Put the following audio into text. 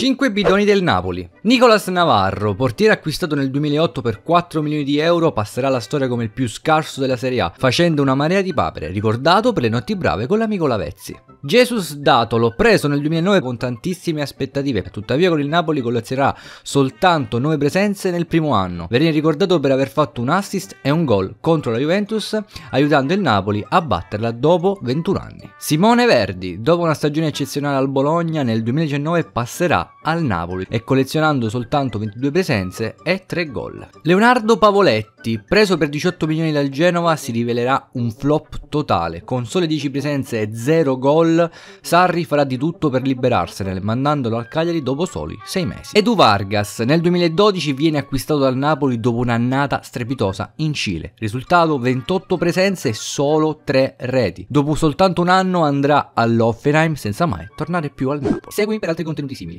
5 bidoni del Napoli. Nicolas Navarro, portiere acquistato nel 2008 per 4 milioni di euro, passerà alla storia come il più scarso della Serie A, facendo una marea di papere, ricordato per le notti brave con l'amico Lavezzi. Jesus Datolo, preso nel 2009 con tantissime aspettative, tuttavia con il Napoli collezionerà soltanto 9 presenze nel primo anno. Verrà ricordato per aver fatto un assist e un gol contro la Juventus, aiutando il Napoli a batterla dopo 21 anni. Simone Verdi, dopo una stagione eccezionale al Bologna, nel 2019 passerà al Napoli e collezionando soltanto 22 presenze e 3 gol. Leonardo Pavoletti, preso per 18 milioni dal Genova, si rivelerà un flop totale. Con sole 10 presenze e 0 gol, Sarri farà di tutto per liberarsene, mandandolo al Cagliari dopo soli 6 mesi. Edu Vargas, nel 2012 viene acquistato dal Napoli dopo un'annata strepitosa in Cile. Risultato 28 presenze e solo 3 reti. Dopo soltanto un anno andrà all'Offenheim senza mai tornare più al Napoli. Segui per altri contenuti simili.